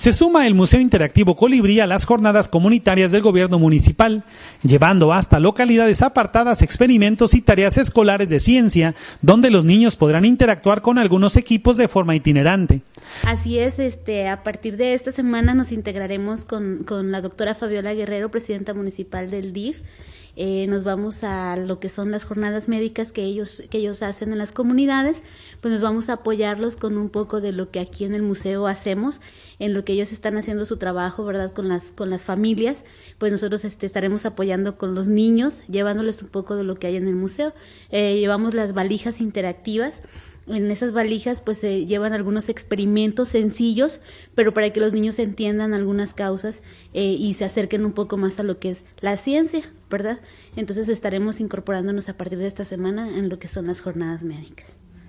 Se suma el Museo Interactivo Colibrí a las jornadas comunitarias del gobierno municipal, llevando hasta localidades apartadas experimentos y tareas escolares de ciencia, donde los niños podrán interactuar con algunos equipos de forma itinerante. Así es, este, a partir de esta semana nos integraremos con, con la doctora Fabiola Guerrero, presidenta municipal del DIF, eh, nos vamos a lo que son las jornadas médicas que ellos, que ellos hacen en las comunidades, pues nos vamos a apoyarlos con un poco de lo que aquí en el museo hacemos, en lo que ellos están haciendo su trabajo, ¿verdad? Con las, con las familias, pues nosotros este, estaremos apoyando con los niños, llevándoles un poco de lo que hay en el museo. Eh, llevamos las valijas interactivas en esas valijas pues se llevan algunos experimentos sencillos, pero para que los niños entiendan algunas causas eh, y se acerquen un poco más a lo que es la ciencia, ¿verdad? Entonces estaremos incorporándonos a partir de esta semana en lo que son las jornadas médicas.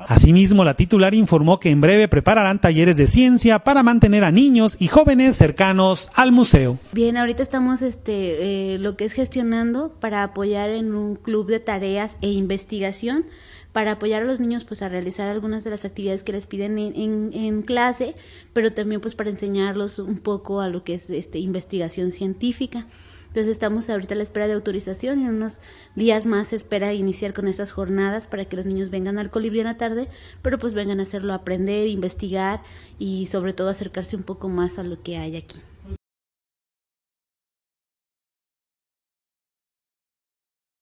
Asimismo, la titular informó que en breve prepararán talleres de ciencia para mantener a niños y jóvenes cercanos al museo. Bien, ahorita estamos este, eh, lo que es gestionando para apoyar en un club de tareas e investigación para apoyar a los niños pues a realizar algunas de las actividades que les piden en, clase, pero también pues para enseñarlos un poco a lo que es este investigación científica. Entonces estamos ahorita a la espera de autorización y en unos días más se espera iniciar con estas jornadas para que los niños vengan al colibrí en la tarde, pero pues vengan a hacerlo, aprender, investigar y sobre todo acercarse un poco más a lo que hay aquí.